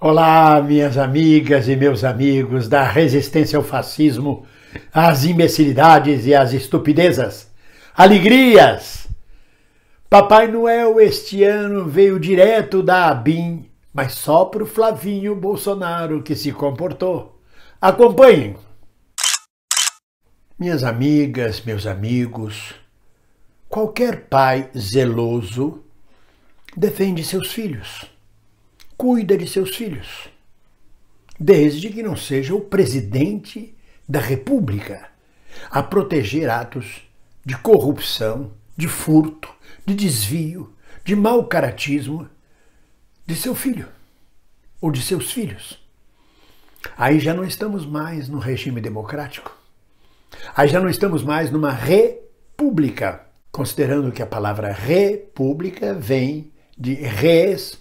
Olá, minhas amigas e meus amigos da resistência ao fascismo, às imbecilidades e às estupidezas. Alegrias! Papai Noel este ano veio direto da ABIN, mas só para o Flavinho Bolsonaro que se comportou. Acompanhem! Minhas amigas, meus amigos, qualquer pai zeloso defende seus filhos cuida de seus filhos, desde que não seja o presidente da República a proteger atos de corrupção, de furto, de desvio, de mau caratismo de seu filho ou de seus filhos. Aí já não estamos mais no regime democrático. Aí já não estamos mais numa república, considerando que a palavra república vem de res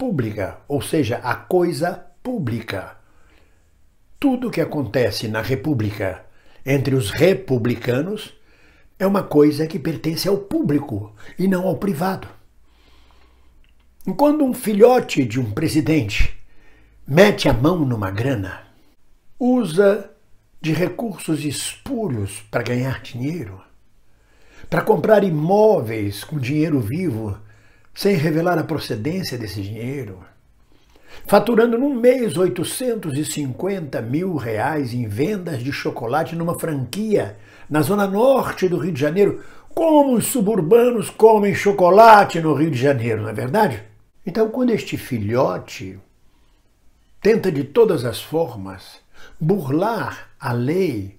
pública, ou seja, a coisa pública. Tudo que acontece na República entre os republicanos é uma coisa que pertence ao público e não ao privado. Quando um filhote de um presidente mete a mão numa grana, usa de recursos espúrios para ganhar dinheiro, para comprar imóveis com dinheiro vivo sem revelar a procedência desse dinheiro, faturando num mês 850 mil reais em vendas de chocolate numa franquia na zona norte do Rio de Janeiro, como os suburbanos comem chocolate no Rio de Janeiro, não é verdade? Então, quando este filhote tenta de todas as formas burlar a lei,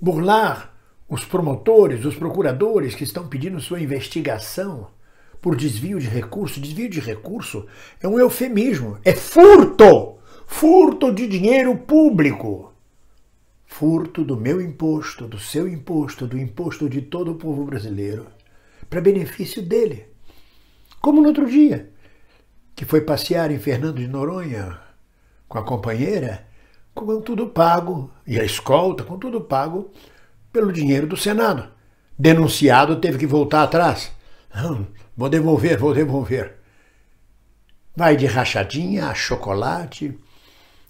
burlar os promotores, os procuradores que estão pedindo sua investigação, por desvio de recurso. Desvio de recurso é um eufemismo, é furto! Furto de dinheiro público! Furto do meu imposto, do seu imposto, do imposto de todo o povo brasileiro, para benefício dele. Como no outro dia, que foi passear em Fernando de Noronha com a companheira, com tudo pago, e a escolta, com tudo pago, pelo dinheiro do Senado. Denunciado, teve que voltar atrás. Vou devolver, vou devolver. Vai de rachadinha a chocolate.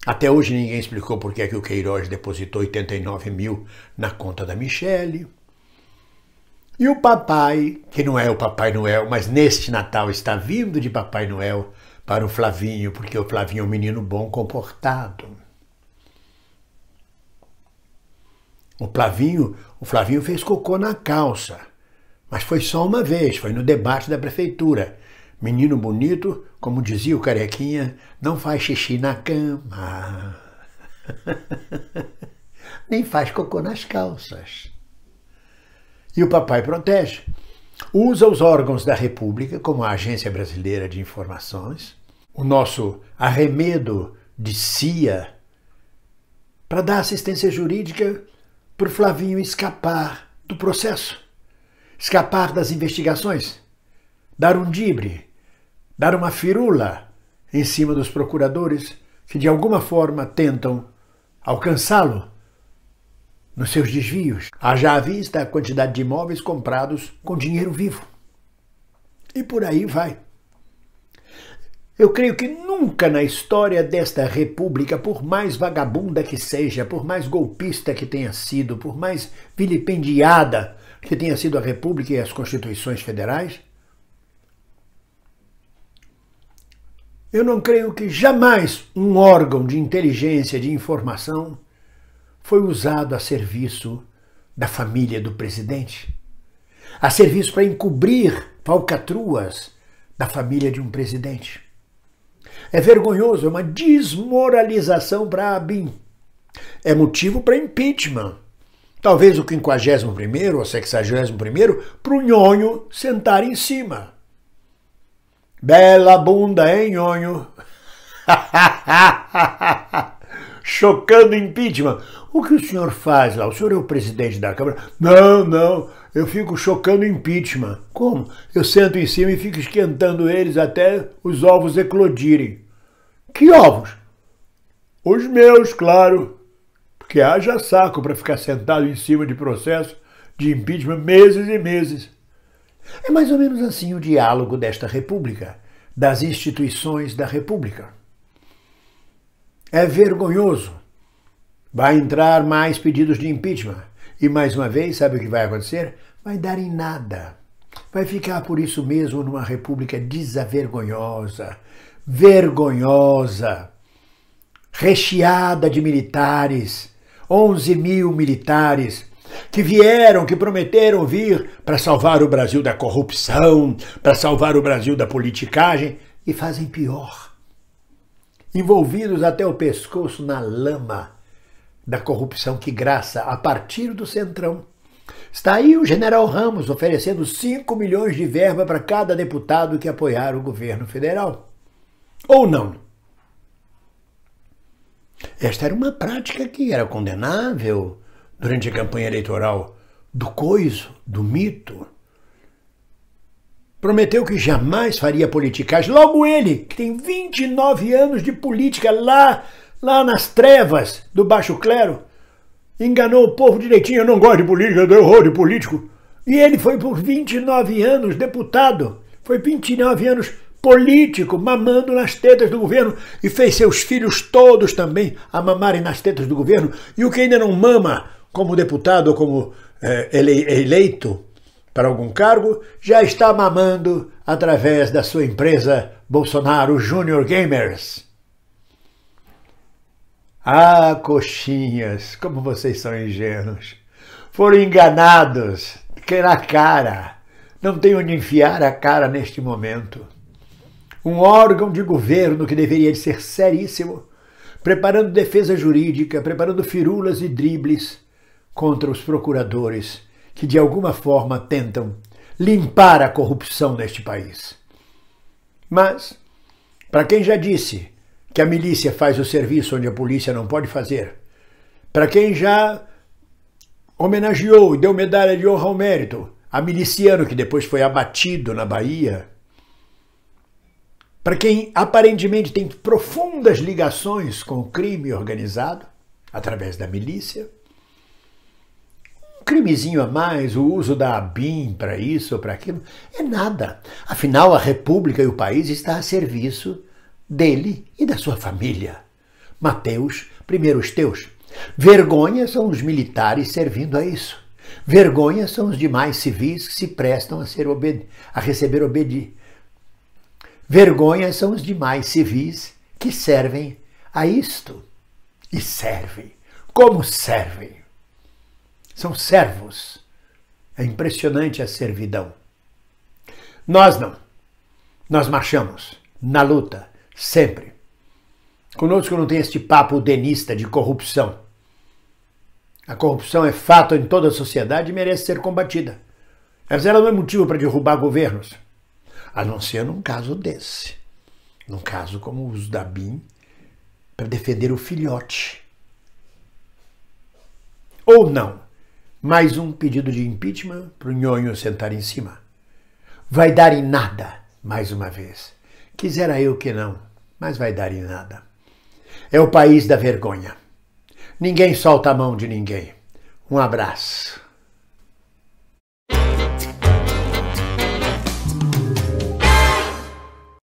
Até hoje ninguém explicou por é que o Queiroz depositou 89 mil na conta da Michele. E o papai, que não é o Papai Noel, mas neste Natal está vindo de Papai Noel para o Flavinho, porque o Flavinho é um menino bom comportado. O Flavinho, o Flavinho fez cocô na calça. Mas foi só uma vez, foi no debate da prefeitura. Menino bonito, como dizia o carequinha, não faz xixi na cama. Nem faz cocô nas calças. E o papai protege. Usa os órgãos da República, como a Agência Brasileira de Informações, o nosso arremedo de CIA, para dar assistência jurídica para o Flavinho escapar do processo escapar das investigações, dar um dibre, dar uma firula em cima dos procuradores que de alguma forma tentam alcançá-lo nos seus desvios, haja à vista a quantidade de imóveis comprados com dinheiro vivo. E por aí vai. Eu creio que nunca na história desta república, por mais vagabunda que seja, por mais golpista que tenha sido, por mais vilipendiada que tenha sido a República e as Constituições Federais? Eu não creio que jamais um órgão de inteligência, de informação, foi usado a serviço da família do presidente, a serviço para encobrir falcatruas da família de um presidente. É vergonhoso, é uma desmoralização para a ABIN. É motivo para impeachment talvez o 51 ou 61 para o nhonho sentar em cima. Bela bunda, hein, nhonho? Chocando impeachment. O que o senhor faz lá? O senhor é o presidente da Câmara? Não, não, eu fico chocando impeachment. Como? Eu sento em cima e fico esquentando eles até os ovos eclodirem. Que ovos? Os meus, claro que haja saco para ficar sentado em cima de processo de impeachment meses e meses. É mais ou menos assim o diálogo desta República, das instituições da República. É vergonhoso. Vai entrar mais pedidos de impeachment. E mais uma vez, sabe o que vai acontecer? Vai dar em nada. Vai ficar por isso mesmo numa república desavergonhosa, vergonhosa, recheada de militares, 11 mil militares que vieram, que prometeram vir para salvar o Brasil da corrupção, para salvar o Brasil da politicagem, e fazem pior. Envolvidos até o pescoço na lama da corrupção que graça a partir do Centrão. Está aí o general Ramos oferecendo 5 milhões de verba para cada deputado que apoiar o governo federal. Ou não? Esta era uma prática que era condenável durante a campanha eleitoral do coiso, do mito. Prometeu que jamais faria politicagem. Logo ele, que tem 29 anos de política lá, lá nas trevas do baixo clero, enganou o povo direitinho. Eu não gosto de política, eu dou horror de político. E ele foi por 29 anos deputado, foi 29 anos político mamando nas tetas do governo e fez seus filhos todos também a mamarem nas tetas do governo. E o que ainda não mama como deputado ou como é, eleito para algum cargo já está mamando através da sua empresa Bolsonaro Junior Gamers. Ah, coxinhas, como vocês são ingênuos. Foram enganados, que a cara. Não tem onde enfiar a cara neste momento um órgão de governo que deveria ser seríssimo, preparando defesa jurídica, preparando firulas e dribles contra os procuradores que de alguma forma tentam limpar a corrupção neste país. Mas, para quem já disse que a milícia faz o serviço onde a polícia não pode fazer, para quem já homenageou e deu medalha de honra ao mérito a miliciano que depois foi abatido na Bahia para quem aparentemente tem profundas ligações com o crime organizado, através da milícia. Um crimezinho a mais, o uso da ABIN para isso ou para aquilo, é nada. Afinal, a República e o país está a serviço dele e da sua família. Mateus, primeiro os teus. Vergonha são os militares servindo a isso. Vergonha são os demais civis que se prestam a, ser a receber obediência. Vergonha são os demais civis que servem a isto. E servem. Como servem? São servos. É impressionante a servidão. Nós não. Nós marchamos na luta, sempre. Conosco não tem este papo denista de corrupção. A corrupção é fato em toda a sociedade e merece ser combatida. Mas ela não é motivo para derrubar governos a não ser num caso desse. Num caso como o uso da BIM para defender o filhote. Ou não, mais um pedido de impeachment para o Nhonho sentar em cima. Vai dar em nada, mais uma vez. Quisera eu que não, mas vai dar em nada. É o país da vergonha. Ninguém solta a mão de ninguém. Um abraço.